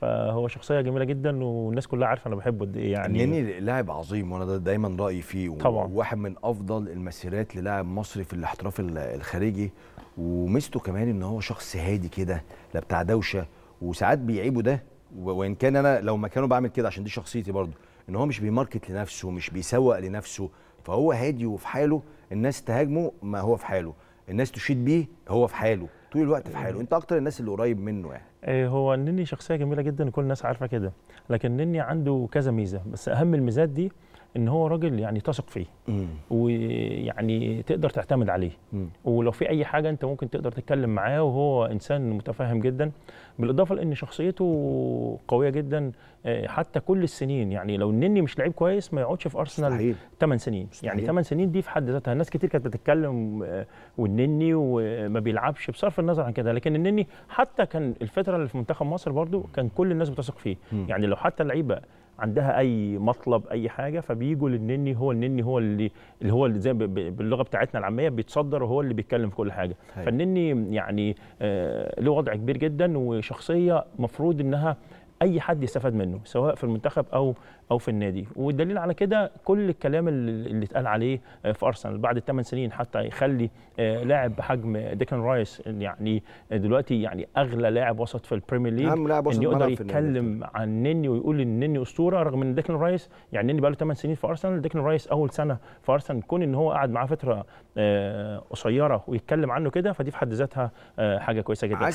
فهو شخصيه جميله جدا والناس كلها عارفه انا بحبه قد ايه يعني النني لاعب عظيم وانا ده دايما رايي فيه طبعا وواحد من افضل المسيرات للاعب مصري في الاحتراف الخارجي وميزته كمان ان هو شخص هادي كده لا بتاع دوشه وساعات بيعيبه ده وان كان انا لو مكانه بعمل كده عشان دي شخصيتي برضه ان هو مش بيماركت لنفسه مش بيسوق لنفسه فهو هادي وفي حاله الناس تهاجمه ما هو في حاله الناس تشيد بيه هو في حاله طول الوقت في حاله انت اكتر الناس اللي قريب منه يعني إيه، هو النني شخصيه جميله جدا وكل الناس عارفه كده لكن النني عنده كذا ميزه بس اهم الميزات دي ان هو راجل يعني تثق فيه ويعني تقدر تعتمد عليه ولو في اي حاجه انت ممكن تقدر تتكلم معاه وهو انسان متفاهم جدا بالاضافه لان شخصيته قويه جدا آه، حتى كل السنين يعني لو النني مش لعيب كويس ما يقعدش في ارسنال 8 سنين يعني مستحيل. يعني 8 سنين دي في حد ذاتها الناس كتير كانت بتتكلم آه، والنني وما بيلعبش بصرف النظر عن كده لكن النني حتى كان الفتره اللي في منتخب مصر برده كان كل الناس بتثق فيه م. يعني لو حتى اللعيبه عندها اي مطلب اي حاجه فبيجوا للنني هو النني هو اللي اللي هو اللي زي باللغه بتاعتنا العاميه بيتصدر وهو اللي بيتكلم في كل حاجه هي. أيوة. فالنني يعني آه، له وضع كبير جدا وشخصيه مفروض انها اي حد يستفاد منه سواء في المنتخب او او في النادي والدليل على كده كل الكلام اللي اتقال عليه آه، في ارسنال بعد الثمان سنين حتى يخلي آه، لاعب بحجم ديكن رايس يعني آه، دلوقتي يعني اغلى لاعب وسط في البريمير ليج اهم لاعب وسط يقدر يتكلم عن نني ويقول ان نني اسطوره رغم ان ديكن رايس يعني نني بقى له ثمان سنين في ارسنال ديكن رايس اول سنه في ارسنال كون ان هو قعد معاه فتره قصيره ويتكلم عنه كده فدي في حد ذاتها حاجه كويسه جدا